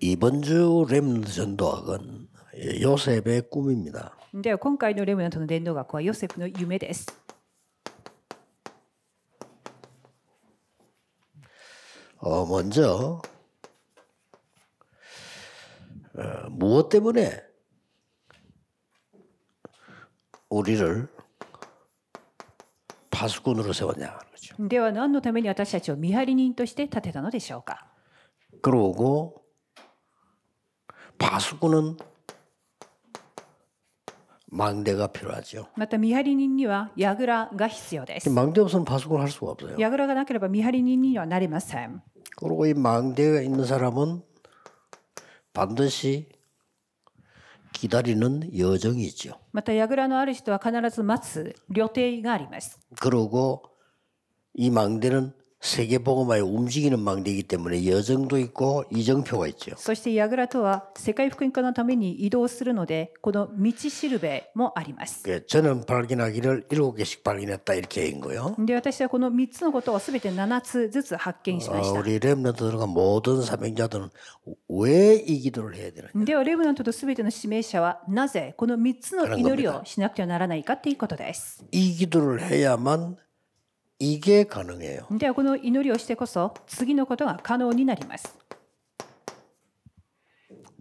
이번 주 렘넌트 전도학은 요셉의 꿈입니다. で今回のレムナントの伝道学はヨセフの夢です. 어, 먼저 어, 무엇 때문에 우리를 파수꾼으로 세웠냐 그죠. では何のために私たちを見張り人として立てたのでしょうか? 그러고 바수구는 망대가 필요하죠. また見張り人には櫓がです 망대 없으면 파수꾼 할 수가 없어요. 櫓がなければ見張り人にはなりません. 그리고 이 망대가 있는 사람은 반드시 기다리는 여정이 있죠. また櫓のある人は必ず待つ旅程があります. 그리고 이 망대는 세계 복음화의 움직이는 망대이기 때문에 여정도 있고 이정표가 있죠. そしてやぐらとは世界福音化のために移動するのでこの道しるべもあります. 예, 저는 발견하기를 7개씩 발견했다 이렇게 인 거요. 근데 私はこの3つのことを全て7つずつ発見しました. 어, 우리 렘넌트들과 모든 사명자들은 왜 이 기도를 해야 되느냐? 근데 렘넌트と全ての指名者はなぜこの3つの祈りをしなくてはならないかっていうことです.이 기도를 해야만 이게가능해요ではこの祈りをしてこそ次のことが可能になります。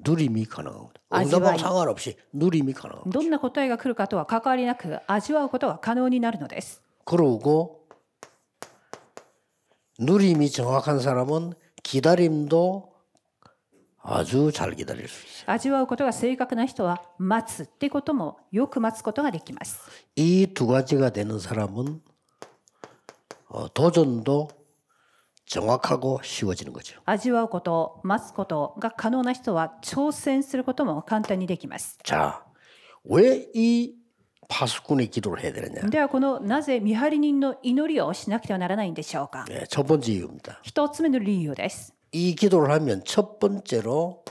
누림이가능합니다상관없이누림이가능どんな答えが来るかとは関わりなく味わうことが可能になるのです그러고누림이정확한사람은기다림도아주잘기다릴수있어요味わうことが正確な人は待つってこともよく待つことができます이두가지가되는사람은 도전도 정확하고 쉬워지는 거죠. 味わうこと待つことが可能な人は挑戦することも簡単にできます. 자, 왜 이 파수꾼의 기도를 해야 되느냐? ではこのなぜ見張り人の祈りをしなくてはならないんでしょうか? 네, 첫 번째 이유입니다. 一つ目の理由です.이 기도를 하면 첫 번째로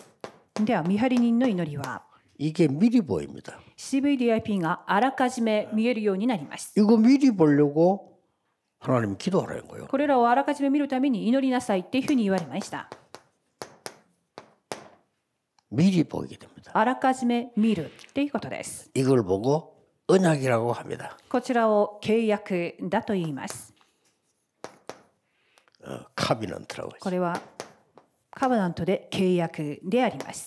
では見張り人の祈りは 이게 미리 보입니다. CVDIP가 あらかじめ見えるようになります. 이거 미리 보려고 これらをあらかじめ見るために祈りなさいっていうふうに言われました。あらかじめ見るっていうことです。こちらを契約だと言います。これはカバナントで契約であります。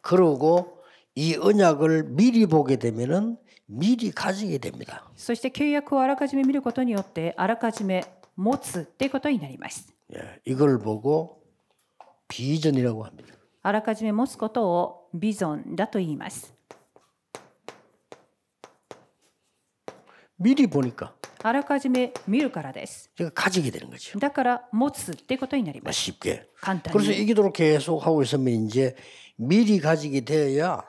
그러고이은약을미리보게되면은 미리 가지게 됩니다. そして契約をあらかじめ見ることによってあらかじめ持つっていうことになります. 예, 이걸 보고 비전이라고 합니다. あらかじめ持つことをビジョンだと言います。 미리 보니까 あらかじめ見るからです。 제가 가지게 되는 거죠. だから持つってことになります。 쉽게. 간단히. 그래서 이 기도를 계속 하고 있으면 이제 미리 가지게 되어야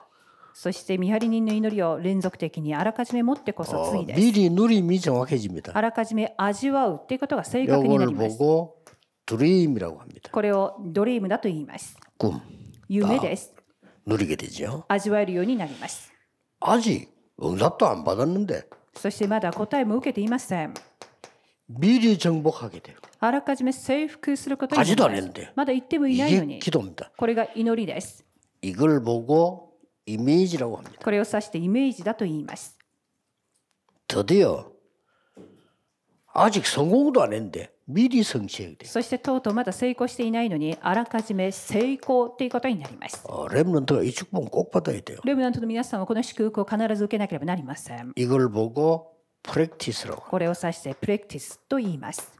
そして見張り人の祈りを連続的にあらかじめ持ってこそ次です。미리누림이정확해집니다あらかじめ味わうということが正確にな이걸ります。보고드림이라고합これをドリームだと言います。꿈夢です。누리味わえるようになります。아직응답도안받았는데そしてまだ答えも受けていません。미리정복하게돼요あらかじめ征服することになりま가지도않았는데す。まだ言ってもいないの이게に、기도입니다これが祈りです。이걸보고イメージラ합ンこれを指してイメージだと言います。드디어아직성공도안했는데미리성취해야돼요そしてとうとうまだ成功していないのに、あらかじめ成功ということになります。レ어랩런트가이축ごっ받아야てよ。レムナントの皆さんはこの祝福を必ず受けなければなりません。이걸보고프랙티스라고これを指してプレクティスと言います。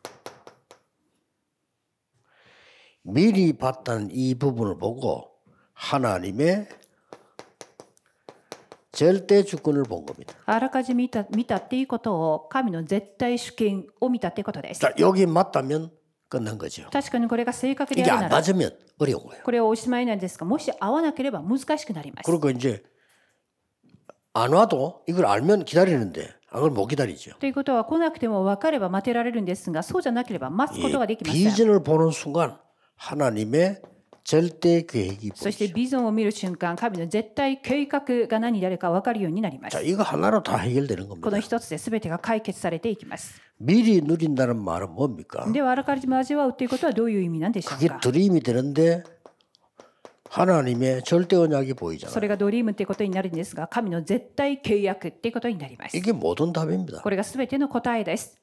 ミ미리봤다는이부분을보고하나님의 절대 주권을 본 겁니다. あらかじめ見た見たっていうことを神の絶対主権を見たっていうことです。 자, 여기 맞다면 끝난 거죠. 確かにこれが正確であるなら 맞으면 어려운 거예요. これはおしまいなんですがもし合わなければ難しくなります。 그리고 이제 안 와도 이걸 알면 기다리는데 그걸 못 기다리죠. ということは来なくても分かれば待てられるんですがそうじゃなければ待つことができません。 비전을 보는 순간 하나님의 そしてビジョンを見る瞬間、神の絶対計画が何であるか分かるようになります。この一つで全てが解決されていきます。미리누린다는말은뭡니까ではあらかじめ味わうということはどういう意味なんでしょうか하나님의절대언약이보이잖아それがドリームということになるんですが、神の絶対契約ということになります。이게모든답입니다これがすべての答えです。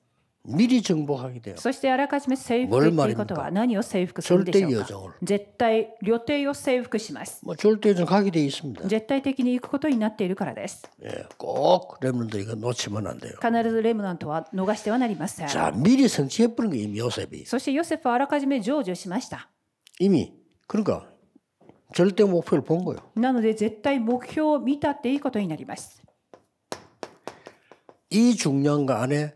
미리정복하게돼요そしてあらかじめ征服ということは何を征服するでしょうか絶対旅程を征服します。뭐절대적가게돼있습니다絶対的に行くことになっているからです。必ずレムナントは逃してはなりません。자미리성취해버린게이미ヨセ이そしてヨセフはあらかじめ成就しました。이미그러니なので絶対目標を見たっていいことになります。이중요한거안에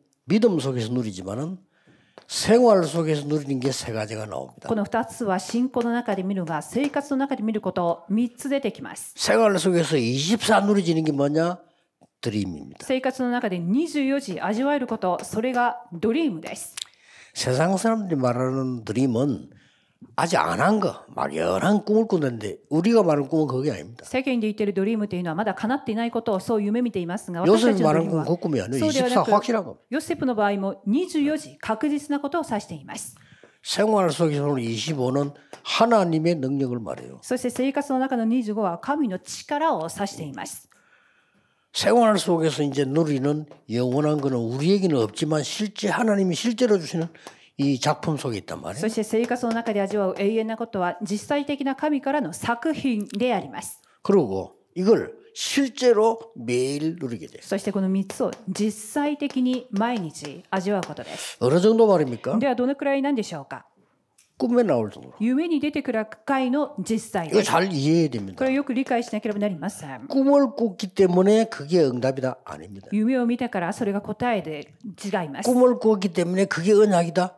믿음 속에서 누리지만은 생활 속에서 누리는 게 세 가지가 나옵니다. この2つは信仰の中で見るが生活の中で見ること3つ出てきます. 생활 속에서 24 누리지는 게 뭐냐? 드림입니다. 生活の中で24時味わえることそれがドリームです. 세상 사람들이 말하는 드림은 아직 안 한 거, 막연한 꿈을 꾸는데 우리가 말하는 꿈은 그게 아닙니다. 세계に言ってるドリームというのはまだ叶っていないことをそう夢見ていますが 요셉이 말하 꿈은 그 꿈이 아니라 24 확실한 겁니다. 요셉の場合も24時確実なことを指しています. 뭐 생활 속에서 25는 하나님의 능력을 말해요. 生活の中の2 5は神の力を指しています 생활 속에서 이제 누리는 영원한 것은 우리에게는 없지만 실제 하나님이 실제로 주시는 이 작품 속에 있단 말이에요. そして生活の中で味わう永遠なことは実際的な神からの作品であります. 그리고 이걸 실제로 매일 누리게 돼. そしてこの3つを実際的に毎日味わうことです. 어느 정도 말입니까? ではどのくらいなんでしょうか? 꿈에 나올 정도로. 夢に出てくる回の実際. 이거 잘 이해해야 됩니다. これよく理解しなければなりません. 꿈을 꾸기 때문에 그게 응답이다 아닙니다. 夢を見たからそれが答えで違います. 꿈을 꾸기 때문에 그게 언약이다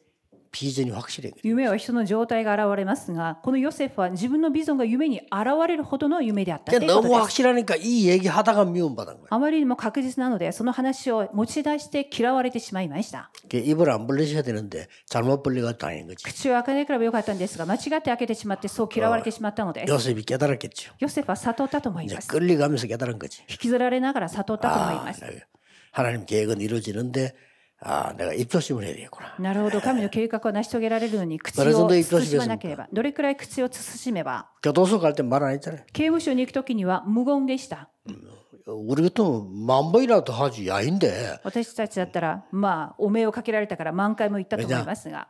夢は人の状態が現れますが、このヨセフは自分のビジョンが夢に現れるほどの夢であったということです。あまりにも確実なので、その話を持ち出して嫌われてしまいました。口を開かなければよかったんですが、間違って開けてしまって、そう嫌われてしまったのです。ヨセフは悟ったと思います。引きずられながら悟ったと思います。하나님계획은이루어지는데あだから一しむれるで、これなるほど神の計画は成し遂げられるのに口を慎まなければどれくらい口を慎めばどう교도소갈때말안했잖아요刑務所に行くときには無言でした、うん우리万으면만번이라도하지야인데私たちだったらまあお命をかけられたから満回も言ったと思いますが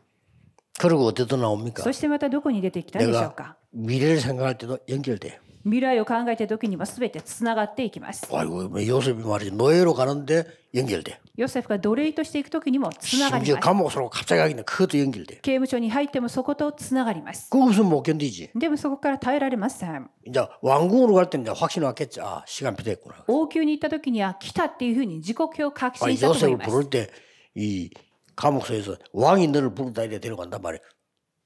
そしてまたどこに出てきたでしょうか未来を考え할때도연결돼で未来を考えた時にはべてつながっていきます。ヨセフが奴隷としていく時にもつながり심지어ます。감옥으로갑자刑務所に入ってもそことつながります。でもそこから耐えられません。이제왕궁으로갈때는이제확신왔겠지あ、시간표됐구나王宮に行った時には来たっていうふうに時刻表を確信してい요ます。감옥소에서왕인들을부르다이래데려간단말이에요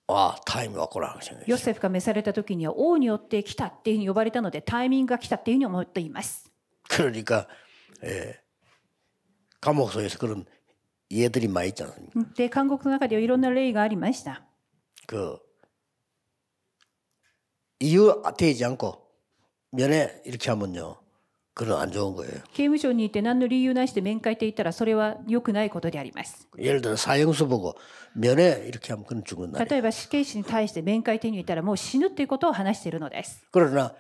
아타이밍왔구나ヨセフが召された時には王によって来たっていうふうに呼ばれたのでタイミングが来たっていうふうに思っています。그러니까예감옥소에서그런예들이많이있지않습니까네한국나가에이런레이가있습니다그이유되지않고면에이렇게하면요그건안좋은거예요刑務所にいて何の理由なしで面会ていたらそれは良くないことであります예를들어사형수보고면회이렇게하면그건죽는날例えば死刑囚に対して面会手にいたらもう死ぬっていうことを話しているのです그러나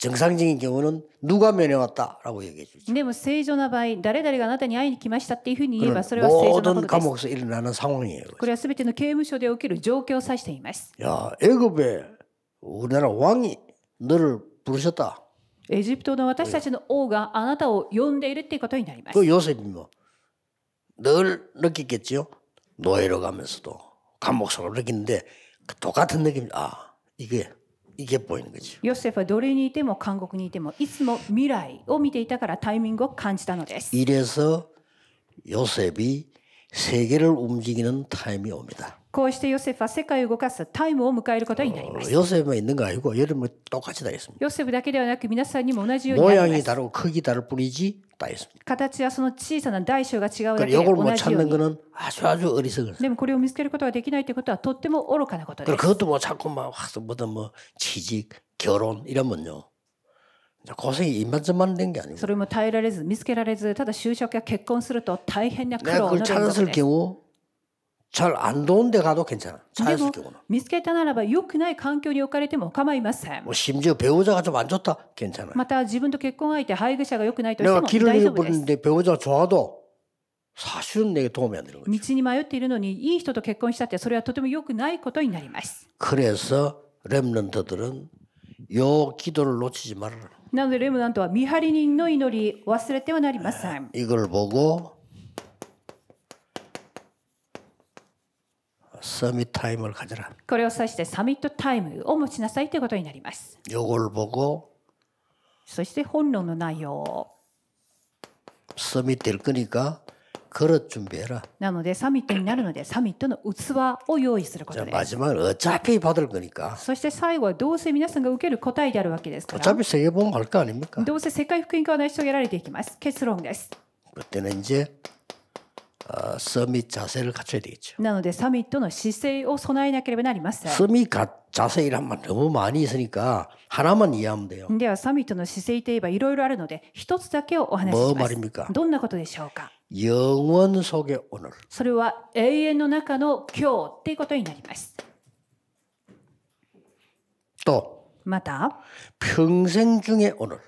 정상적인경우는누가면회왔다라고얘기해주죠でも正常な場合誰々があなたに会いに来ましたっていうふうに言えばそれは正常なことです모든감옥에서일어나는상황이에요これは全ての刑務所で起きる状況を指しています야애굽에우리나라왕이너를부르셨다エジプトの私たちの王があなたを呼んでいるということになります。ヨセフも、ヨセフはどれにいても、韓国にいても、いつも未来を見ていたからタイミングを感じたのです。イレソ、ヨセフ、世界をこうしてヨセフは世界を動かすタイムを迎えることになります。ヨセフは는거아니ヨ여러똑같이다ヨ습니だけではなく皆さんにも同じように모양이다르고크기다를뿐이지形はその小さな大小が違うだけで同じようにでもこれを見つけることができないということはとっても愚かなことです그것도뭐자꾸막뭐취직결혼이러면요고생이이만저만된게아니고それも耐えられず見つけられずただ就職や結婚すると大変な苦労が出てくる。내가그걸찾았을경우잘안더운데가도괜찮아자연스럽경우는見つけたならばよくない環境に置かれても構いません심지어배우자가좀안좋다괜찮아また自分と結婚相手配偶者が良くないとしても내가길을잃어버렸는데배우자좋아도사실은내게도움이안되는거죠道に迷っているのにいい人と結婚したってそれはとてもよくないことになります그래서렘넌트들은요기도를놓치지말아라なのでレムラントは見張り人の祈り忘れてはなりません이걸보고サミタイムを가これを指してサミットタイムを持ちなさいということになります。そして本論の内容を。サミット해라なのでサミットになるのでサミットの器を用意することです。마지막어차피받을거니까そして最後はどうせ皆さんが受ける答えであるわけですから。어차피세계복음할거아닙니까どうせ世界福音化を成し遂げられていきます。結論です。그때는이제서밋자세를갖춰야되겠죠なのでサミットの姿勢を備えなければなりません。서밋가자세이란말너무많이있으니까하나만이해하면돼요サミットの姿勢といえばいろいろあるので一つだけをお話しします。말입니까どんなことでしょうか영원속의오늘それは永遠の中の今日っていうことになります。또また평생중의오늘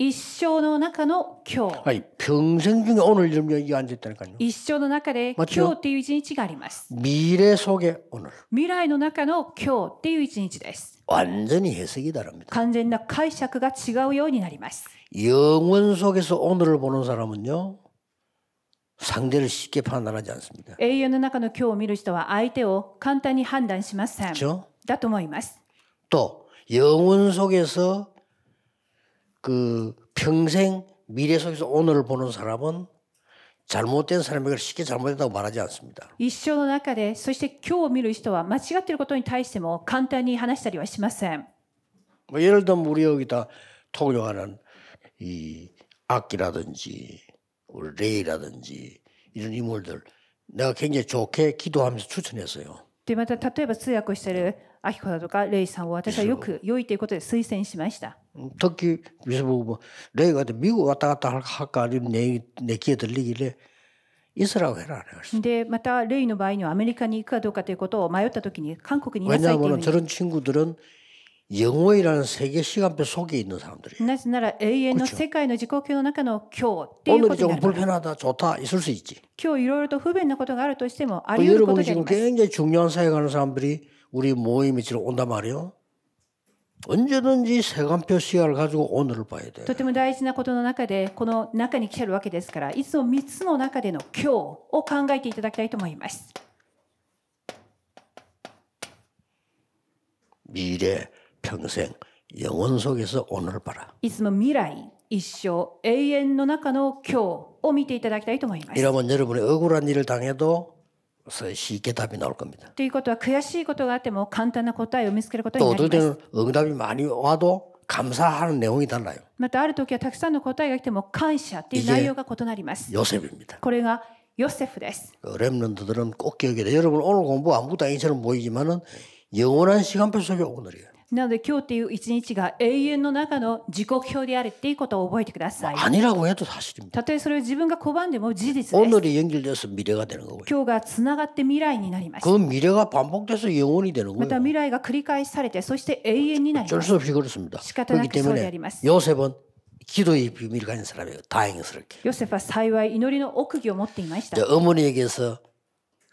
一生の中の今日。はい、평생중에오늘좀여わ앉았다니까요一生の中で今日っていう一日があります。미래속에오 늘。 未来の中の今日っていう一日です。完全に해석이다릅니完全な解釈が違うようになります。영원속에서오늘을보는사람은요상대를쉽게판단하지않습니다永遠の中の今日を見る人は相手を簡単に判断しません。だと思います。と、영혼속에서그 평생 미래 속에서 오늘을 보는 사람은 잘못된 사람에게 쉽게 잘못했다고 말하지 않습니다.一生の中でそして今日を見る人は間違っていることに対しても簡単に話したりはしません뭐 예를 들면 우리 여기다 통용하는 이 악기라든지 우리 레이라든지 이런 인물들 내가 굉장히 좋게 기도하면서 추천했어요. でまた例えば通訳してるアキコだとかレイさんを私はよく良いということで推薦しました。時ビシボもレイがでミゴワタガタハカリネネキエでレイスラエルがでまたレイの場合にはアメリカに行くかどうかということを迷った時に韓国にいなさいというふうに。저런친구들영어이라는세계시간표속에있는사람들이에요なぜなら永遠の世界の時刻の中の今日っていうに오늘좀불편하다좋다있을수있지今日いろいろと不便なことがあるとしてもありうることがあります。여러분지금굉장히중요한사회가는사람들이우리모임이지금온단말이요언제든지세표시야를가지고오늘을봐야돼とても大事なことの中で、この中に来てるわけですから、いつも3つの中での今日を考えていただきたいと思います。미래평생영원속에서오늘을봐라いつも未来、一生、永遠の中の今日を見ていただきたいと思います。이러면여러분이억울한일을당해도そういうしけたびなるかみたいな。ということは悔しいことがあっても簡単な答えを見つけることになります。는응답이많이와도감사하는내용이달라요またある時はたくさんの答えが来ても感謝っていう内容が異なります。ヨセフ입니 다。 これがヨセフです。レ트들은꼭기억해야돼여러분오늘공부아무것도아닌처럼보이지만은영원한시간표속에오늘이에요なので今日という一日が永遠の中の時刻表であるっていうことを覚えてください。たとえそれを自分が拒んでも事実です。今日がつながって未来になります。また未来が繰り返されてそして永遠になります。しか수없仕方なくそうであります。ヨセフは幸い祈りの奥義を持っていました어머니에게서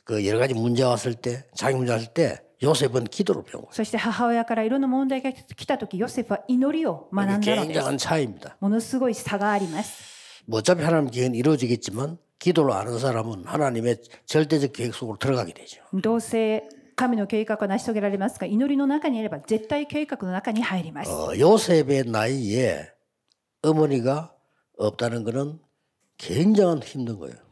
그여러가지문제왔을때자기문제왔을て、 ヨセフの기도를배운そして母親からいろんな問題が来た時ヨセフは祈りを学んだのです。ものすごい差があります。뭐어차피하나님계획은이루어지겠지만기도를아는사람은하나님의절대적계획속으로들어가게되죠どうせ神の計画は成し遂げられますが祈りの中にいれば絶対計画の中に入ります。ヨセフ의나이에어머니가없다는것은굉장한힘든거예요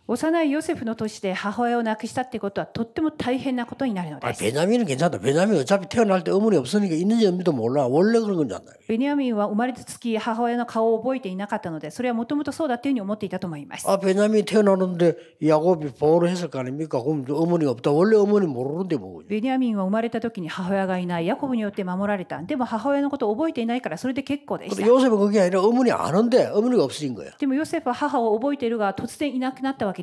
幼いヨセフの年で母親を亡くしたってことはとっても大変なことになるのです。베냐민은괜찮다베냐민어차피태어날때어머니없으니까있는지없는지도몰라원래그런건잖아요베ミンは生まれた月母親の顔を覚えていなかったので、それはもともとそうだというふうに思っていたと思いますあ、ベ아베냐민태어나는데야곱이보호를했을거아닙니까그럼어머니없다원래어머니모르는데뭐베ミンは生まれた時に母親がいないヤコブによって守られたでも母親のことを覚えていないからそれで結構でしたセフ은그게아니라어머니아는데어머니가없으신거예요でもヨセフは母を覚えているが突然いなくなったわけ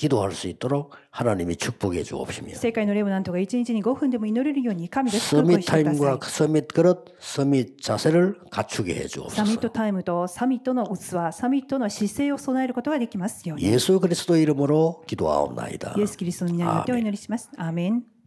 기도할수있도록하나님이축복해주옵시며서밋타임과서밋그릇서밋자세를갖추게해주옵소서예수그리스도이름으로기도하옵나이다예수아멘